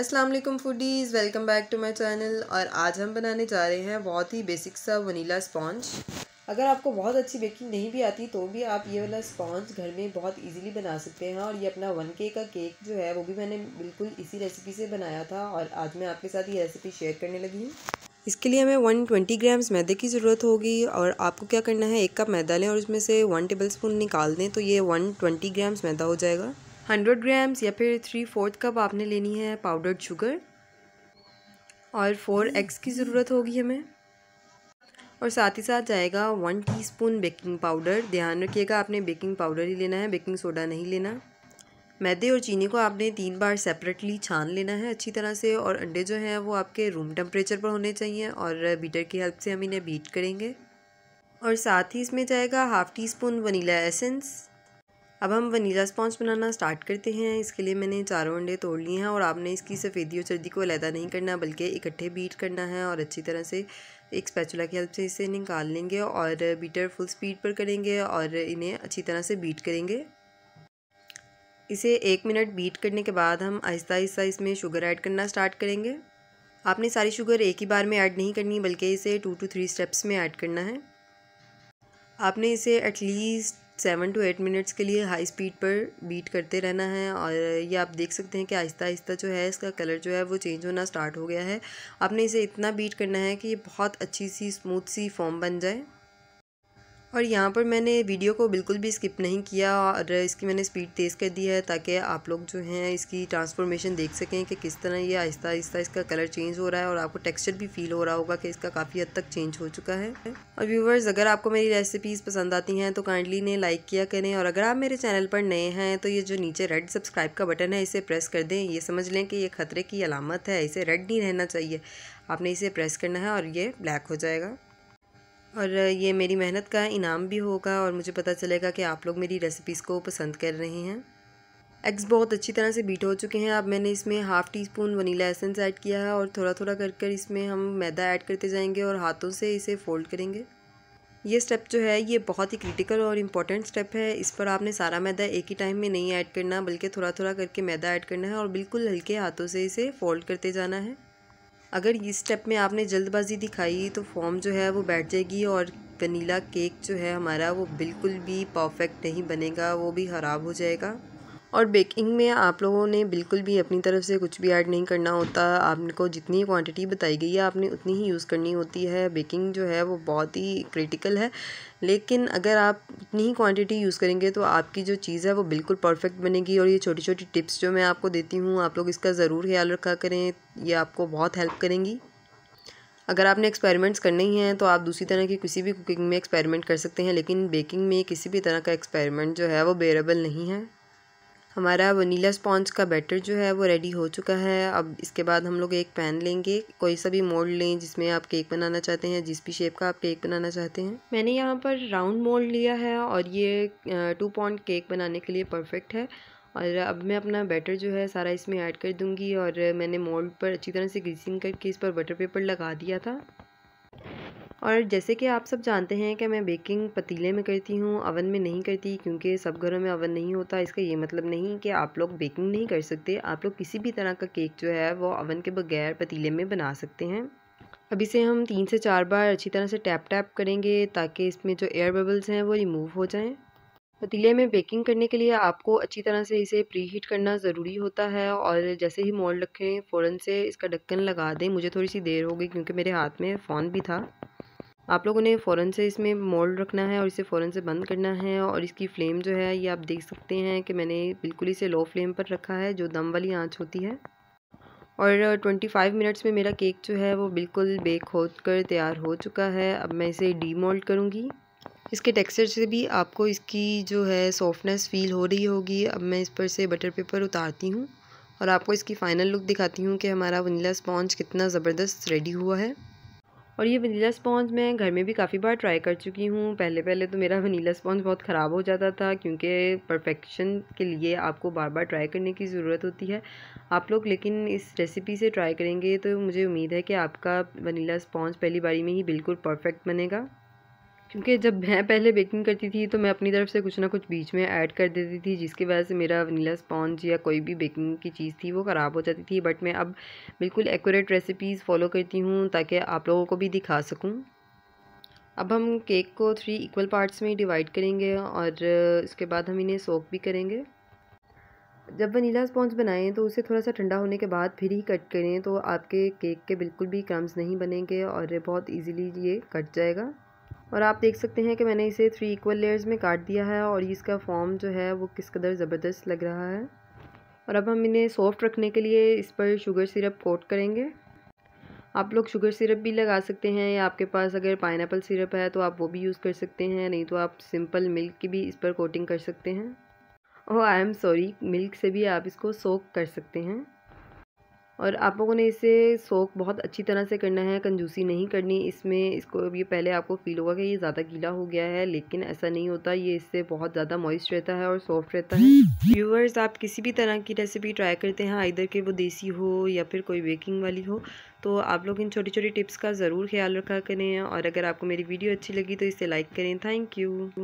अस्सलाम वालेकुम foodies welcome back to my channel और आज हम बनाने जा रहे हैं बहुत ही बेसिक सा वनीला स्पॉन्ज अगर आपको बहुत अच्छी बेकिंग नहीं भी आती तो भी आप ये वाला स्पॉन्ज घर में बहुत इजीली बना सकते हैं और ये अपना वन के का केक जो है वो भी मैंने बिल्कुल इसी रेसिपी से बनाया था और आज मैं आपके साथ ये रेसिपी शेयर करने लगी हूँ इसके लिए हमें वन ट्वेंटी ग्राम्स मैदे की ज़रूरत होगी और आपको क्या करना है एक कप मैदा लें और उसमें से वन टेबल स्पून निकाल दें तो ये ट्वेंटी ग्राम्स मैदा हो जाएगा हंड्रेड ग्राम्स या फिर थ्री फोर्थ कप आपने लेनी है पाउडर्ड शुगर और फोर एग्स की ज़रूरत होगी हमें और साथ ही साथ जाएगा वन टीस्पून बेकिंग पाउडर ध्यान रखिएगा आपने बेकिंग पाउडर ही लेना है बेकिंग सोडा नहीं लेना मैदे और चीनी को आपने तीन बार सेपरेटली छान लेना है अच्छी तरह से और अंडे जो हैं वो आपके रूम टेम्परेचर पर होने चाहिए और बीटर की हेल्प से हम इन्हें बीट करेंगे और साथ ही इसमें जाएगा half teaspoon vanilla essence अब हम वनीला स्पॉन्ज बनाना स्टार्ट करते हैं इसके लिए मैंने चारों अंडे तोड़ लिए हैं और आपने इसकी सफ़ेदी और सर्दी को अलहदा नहीं करना बल्कि इकट्ठे बीट करना है और अच्छी तरह से एक स्पैचुला की हेल्प से इसे निकाल लेंगे और बीटर फुल स्पीड पर करेंगे और इन्हें अच्छी तरह से बीट करेंगे इसे एक मिनट बीट करने के बाद हम आहिस्ता आहिस्ता इसमें शुगर ऐड करना स्टार्ट करेंगे आपने सारी शुगर एक ही बार में ऐड नहीं करनी बल्कि इसे टू टू थ्री स्टेप्स में ऐड करना है आपने इसे at least seven two eight minutes के लिए हाई स्पीड पर बीट करते रहना है और ये आप देख सकते हैं कि आहिस्ता आहिस्ता जो है इसका कलर जो है वो चेंज होना स्टार्ट हो गया है आपने इसे इतना बीट करना है कि ये बहुत अच्छी सी स्मूथ सी फॉर्म बन जाए और यहाँ पर मैंने वीडियो को बिल्कुल भी स्किप नहीं किया और इसकी मैंने स्पीड तेज़ कर दी है ताकि आप लोग जो हैं इसकी ट्रांसफॉर्मेशन देख सकें कि किस तरह ये आहिस्ता आहिस्ता इसका कलर चेंज हो रहा है और आपको टेक्सचर भी फील हो रहा होगा कि इसका काफ़ी हद तक चेंज हो चुका है और व्यूवर्स अगर आपको मेरी रेसिपीज़ पसंद आती हैं तो काइंडली इन्हें लाइक किया करें और अगर आप मेरे चैनल पर नए हैं तो ये जो नीचे रेड सब्सक्राइब का बटन है इसे प्रेस कर दें ये समझ लें कि ये ख़तरे की अलामत है इसे रेड नहीं रहना चाहिए आपने इसे प्रेस करना है और ये ब्लैक हो जाएगा और ये मेरी मेहनत का इनाम भी होगा और मुझे पता चलेगा कि आप लोग मेरी रेसिपीज़ को पसंद कर रहे हैं एग्स बहुत अच्छी तरह से बीट हो चुके हैं अब मैंने इसमें half teaspoon vanilla essence add किया है और थोड़ा थोड़ा कर कर इसमें हम मैदा ऐड करते जाएंगे और हाथों से इसे फ़ोल्ड करेंगे ये स्टेप जो है ये बहुत ही क्रिटिकल और इम्पॉर्टेंट स्टेप है इस पर आपने सारा मैदा एक ही टाइम में नहीं ऐड करना बल्कि थोड़ा थोड़ा करके मैदा ऐड करना है और बिल्कुल हल्के हाथों से इसे फ़ोल्ड करते जाना है अगर इस स्टेप में आपने जल्दबाजी दिखाई तो फॉर्म जो है वो बैठ जाएगी और वनीला केक जो है हमारा वो बिल्कुल भी परफेक्ट नहीं बनेगा वो भी ख़राब हो जाएगा और बेकिंग में आप लोगों ने बिल्कुल भी अपनी तरफ से कुछ भी ऐड नहीं करना होता आपको जितनी क्वांटिटी बताई गई है आपने उतनी ही यूज़ करनी होती है बेकिंग जो है वो बहुत ही क्रिटिकल है लेकिन अगर आप उतनी ही क्वांटिटी यूज़ करेंगे तो आपकी जो चीज़ है वो बिल्कुल परफेक्ट बनेगी और ये छोटी छोटी टिप्स जो मैं आपको देती हूँ आप लोग इसका ज़रूर ख्याल रखा करें ये आपको बहुत हेल्प करेंगी अगर आपने एक्सपेरिमेंट्स करने ही हैं तो आप दूसरी तरह की किसी भी कुकिंग में एक्सपेरिमेंट कर सकते हैं लेकिन बेकिंग में किसी भी तरह का एक्सपेरिमेंट जो है वो बेरेबल नहीं है हमारा वनीला स्पॉन्ज का बैटर जो है वो रेडी हो चुका है अब इसके बाद हम लोग एक पैन लेंगे कोई सा भी मोल्ड लें जिसमें आप केक बनाना चाहते हैं जिस भी शेप का आप केक बनाना चाहते हैं मैंने यहाँ पर राउंड मोल्ड लिया है और ये टू पॉइंट केक बनाने के लिए परफेक्ट है और अब मैं अपना बैटर जो है सारा इसमें ऐड कर दूँगी और मैंने मोल्ड पर अच्छी तरह से ग्रीसिंग करके इस पर बटर पेपर लगा दिया था और जैसे कि आप सब जानते हैं कि मैं बेकिंग पतीले में करती हूँ अवन में नहीं करती क्योंकि सब घरों में अवन नहीं होता इसका ये मतलब नहीं कि आप लोग बेकिंग नहीं कर सकते आप लोग किसी भी तरह का केक जो है वो अवन के बगैर पतीले में बना सकते हैं अब इसे हम तीन से चार बार अच्छी तरह से टैप टैप करेंगे ताकि इसमें जो एयर बबल्स हैं वो रिमूव हो जाएँ पतीले में बेकिंग करने के लिए आपको अच्छी तरह से इसे प्री हीट करना ज़रूरी होता है और जैसे ही मोड़ रखें फ़ौरन से इसका ढक्कन लगा दें मुझे थोड़ी सी देर हो गई क्योंकि मेरे हाथ में फ़ोन भी था आप लोगों ने फ़ौरन से इसमें मोल्ड रखना है और इसे फ़ौरन से बंद करना है और इसकी फ्लेम जो है ये आप देख सकते हैं कि मैंने बिल्कुल इसे लो फ्लेम पर रखा है जो दम वाली आँच होती है और 25 मिनट्स में मेरा केक जो है वो बिल्कुल बेक होकर तैयार हो चुका है अब मैं इसे डी मोल्ड करूँगी इसके टेक्सचर से भी आपको इसकी जो है सॉफ्टनेस फ़ील हो रही होगी अब मैं इस पर से बटर पेपर उतारती हूँ और आपको इसकी फ़ाइनल लुक दिखाती हूँ कि हमारा वनीला स्पॉन्च कितना ज़बरदस्त रेडी हुआ है और ये वनीला स्पॉन्ज मैं घर में भी काफ़ी बार ट्राई कर चुकी हूँ पहले पहले तो मेरा वनीला स्पॉन्ज बहुत ख़राब हो जाता था क्योंकि परफेक्शन के लिए आपको बार बार ट्राई करने की ज़रूरत होती है आप लोग लेकिन इस रेसिपी से ट्राई करेंगे तो मुझे उम्मीद है कि आपका वनीला स्पॉन्ज पहली बारी में ही बिल्कुल परफेक्ट बनेगा क्योंकि जब मैं पहले बेकिंग करती थी तो मैं अपनी तरफ से कुछ ना कुछ बीच में ऐड कर देती थी जिसकी वजह से मेरा वनीला स्पॉन्ज या कोई भी बेकिंग की चीज़ थी वो ख़राब हो जाती थी बट मैं अब बिल्कुल एक्यूरेट रेसिपीज़ फॉलो करती हूँ ताकि आप लोगों को भी दिखा सकूँ अब हम केक को थ्री इक्वल पार्ट्स में डिवाइड करेंगे और इसके बाद हम इन्हें सोक भी करेंगे जब वनीला स्पॉन्ज बनाएं तो उसे थोड़ा सा ठंडा होने के बाद फिर ही कट करें तो आपके केक के बिल्कुल भी क्रम्स नहीं बनेंगे और बहुत इजीली ये कट जाएगा और आप देख सकते हैं कि मैंने इसे थ्री इक्वल लेयर्स में काट दिया है और इसका फॉर्म जो है वो किस कदर ज़बरदस्त लग रहा है और अब हम इन्हें सॉफ्ट रखने के लिए इस पर शुगर सिरप कोट करेंगे आप लोग शुगर सिरप भी लगा सकते हैं या आपके पास अगर पाइन सिरप है तो आप वो भी यूज़ कर सकते हैं नहीं तो आप सिंपल मिल्क की भी इस पर कोटिंग कर सकते हैं oh I am sorry milk से भी आप इसको सोक कर सकते हैं और आप लोगों ने इसे सोक बहुत अच्छी तरह से करना है कंजूसी नहीं करनी इसमें इसको ये पहले आपको फील होगा कि ये ज़्यादा गीला हो गया है लेकिन ऐसा नहीं होता ये इससे बहुत ज़्यादा मॉइस्ट रहता है और सॉफ्ट रहता है व्यूवर्स आप किसी भी तरह की रेसिपी ट्राई करते हैं इधर के वो देसी हो या फिर कोई बेकिंग वाली हो तो आप लोग इन छोटी छोटी टिप्स का ज़रूर ख्याल रखा करें और अगर आपको मेरी वीडियो अच्छी लगी तो इसे लाइक करें थैंक यू